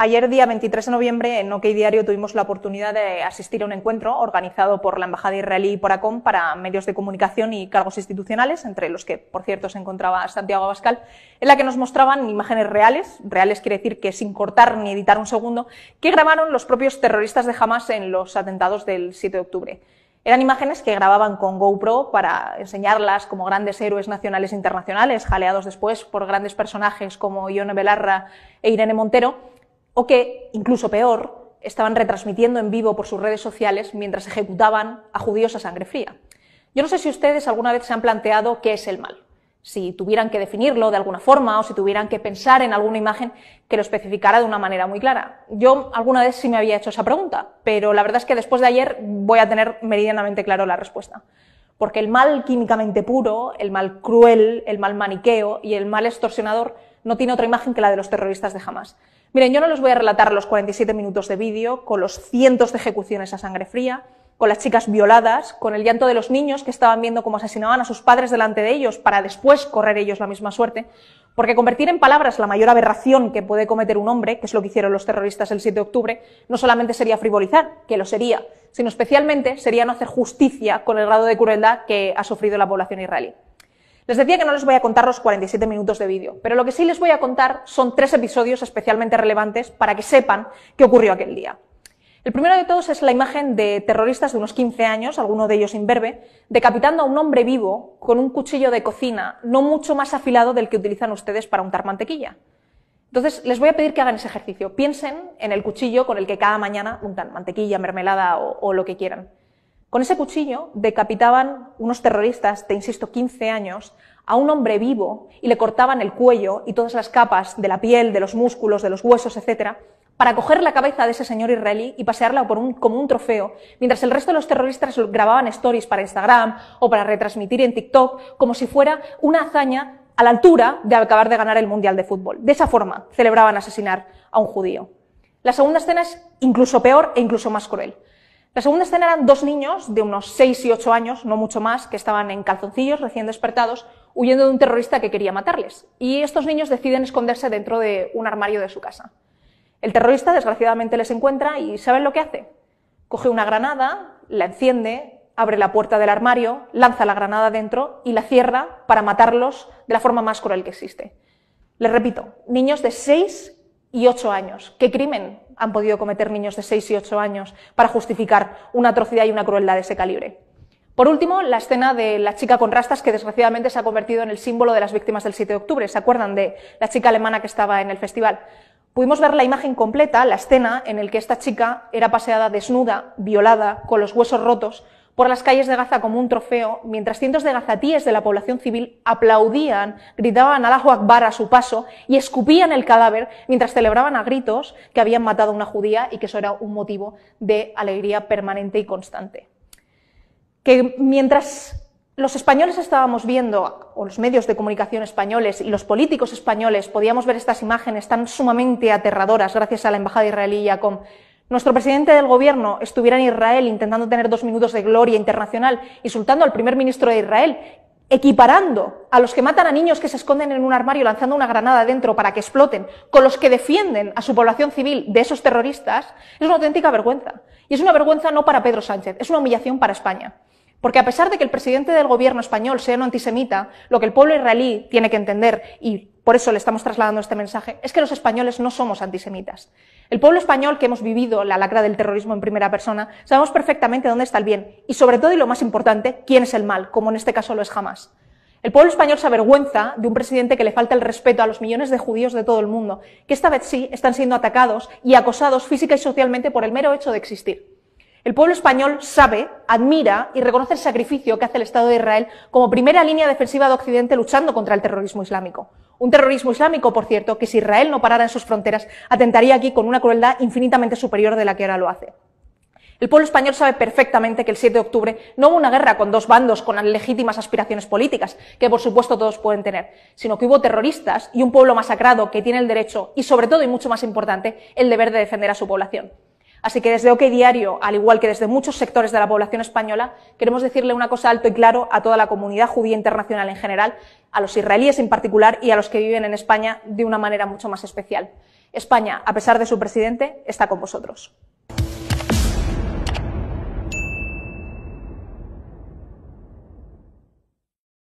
Ayer, día 23 de noviembre, en OK Diario tuvimos la oportunidad de asistir a un encuentro organizado por la Embajada israelí por ACOM para medios de comunicación y cargos institucionales, entre los que, por cierto, se encontraba Santiago Abascal, en la que nos mostraban imágenes reales, reales quiere decir que sin cortar ni editar un segundo, que grabaron los propios terroristas de Hamas en los atentados del 7 de octubre. Eran imágenes que grababan con GoPro para enseñarlas como grandes héroes nacionales e internacionales, jaleados después por grandes personajes como Ione Belarra e Irene Montero, o que, incluso peor, estaban retransmitiendo en vivo por sus redes sociales mientras ejecutaban a judíos a sangre fría. Yo no sé si ustedes alguna vez se han planteado qué es el mal, si tuvieran que definirlo de alguna forma o si tuvieran que pensar en alguna imagen que lo especificara de una manera muy clara. Yo alguna vez sí me había hecho esa pregunta, pero la verdad es que después de ayer voy a tener meridianamente claro la respuesta. Porque el mal químicamente puro, el mal cruel, el mal maniqueo y el mal extorsionador no tiene otra imagen que la de los terroristas de Hamas. Miren, yo no les voy a relatar los 47 minutos de vídeo, con los cientos de ejecuciones a sangre fría, con las chicas violadas, con el llanto de los niños que estaban viendo cómo asesinaban a sus padres delante de ellos para después correr ellos la misma suerte, porque convertir en palabras la mayor aberración que puede cometer un hombre, que es lo que hicieron los terroristas el 7 de octubre, no solamente sería frivolizar, que lo sería, sino especialmente sería no hacer justicia con el grado de crueldad que ha sufrido la población israelí. Les decía que no les voy a contar los 47 minutos de vídeo, pero lo que sí les voy a contar son tres episodios especialmente relevantes para que sepan qué ocurrió aquel día. El primero de todos es la imagen de terroristas de unos 15 años, alguno de ellos imberbe, decapitando a un hombre vivo con un cuchillo de cocina no mucho más afilado del que utilizan ustedes para untar mantequilla. Entonces, les voy a pedir que hagan ese ejercicio. Piensen en el cuchillo con el que cada mañana untan mantequilla, mermelada o lo que quieran. Con ese cuchillo decapitaban unos terroristas, te insisto, 15 años, a un hombre vivo y le cortaban el cuello y todas las capas de la piel, de los músculos, de los huesos, etc. para coger la cabeza de ese señor israelí y pasearla por un, como un trofeo, mientras el resto de los terroristas grababan stories para Instagram o para retransmitir en TikTok, como si fuera una hazaña a la altura de acabar de ganar el Mundial de Fútbol. De esa forma celebraban asesinar a un judío. La segunda escena es incluso peor e incluso más cruel. La segunda escena eran dos niños de unos 6 y 8 años, no mucho más, que estaban en calzoncillos recién despertados, huyendo de un terrorista que quería matarles. Y estos niños deciden esconderse dentro de un armario de su casa. El terrorista, desgraciadamente, les encuentra y ¿saben lo que hace? Coge una granada, la enciende, abre la puerta del armario, lanza la granada dentro y la cierra para matarlos de la forma más cruel que existe. Les repito, niños de 6 y 8 años. ¿Qué crimen? han podido cometer niños de 6 y 8 años para justificar una atrocidad y una crueldad de ese calibre. Por último, la escena de la chica con rastas que desgraciadamente se ha convertido en el símbolo de las víctimas del 7 de octubre. ¿Se acuerdan de la chica alemana que estaba en el festival? Pudimos ver la imagen completa, la escena en la que esta chica era paseada desnuda, violada, con los huesos rotos, por las calles de Gaza como un trofeo, mientras cientos de gazatíes de la población civil aplaudían, gritaban la Akbar a su paso y escupían el cadáver mientras celebraban a gritos que habían matado a una judía y que eso era un motivo de alegría permanente y constante. Que mientras los españoles estábamos viendo, o los medios de comunicación españoles y los políticos españoles podíamos ver estas imágenes tan sumamente aterradoras gracias a la embajada israelí y a nuestro presidente del gobierno estuviera en Israel intentando tener dos minutos de gloria internacional, insultando al primer ministro de Israel, equiparando a los que matan a niños que se esconden en un armario lanzando una granada dentro para que exploten, con los que defienden a su población civil de esos terroristas, es una auténtica vergüenza. Y es una vergüenza no para Pedro Sánchez, es una humillación para España. Porque a pesar de que el presidente del gobierno español sea un antisemita, lo que el pueblo israelí tiene que entender, y por eso le estamos trasladando este mensaje, es que los españoles no somos antisemitas. El pueblo español que hemos vivido la lacra del terrorismo en primera persona, sabemos perfectamente dónde está el bien y sobre todo y lo más importante, quién es el mal, como en este caso lo es jamás. El pueblo español se avergüenza de un presidente que le falta el respeto a los millones de judíos de todo el mundo, que esta vez sí están siendo atacados y acosados física y socialmente por el mero hecho de existir. El pueblo español sabe, admira y reconoce el sacrificio que hace el Estado de Israel como primera línea defensiva de Occidente luchando contra el terrorismo islámico. Un terrorismo islámico, por cierto, que si Israel no parara en sus fronteras, atentaría aquí con una crueldad infinitamente superior de la que ahora lo hace. El pueblo español sabe perfectamente que el 7 de octubre no hubo una guerra con dos bandos con legítimas aspiraciones políticas, que por supuesto todos pueden tener, sino que hubo terroristas y un pueblo masacrado que tiene el derecho y sobre todo y mucho más importante, el deber de defender a su población. Así que desde OK Diario, al igual que desde muchos sectores de la población española, queremos decirle una cosa alto y claro a toda la comunidad judía internacional en general, a los israelíes en particular y a los que viven en España de una manera mucho más especial. España, a pesar de su presidente, está con vosotros.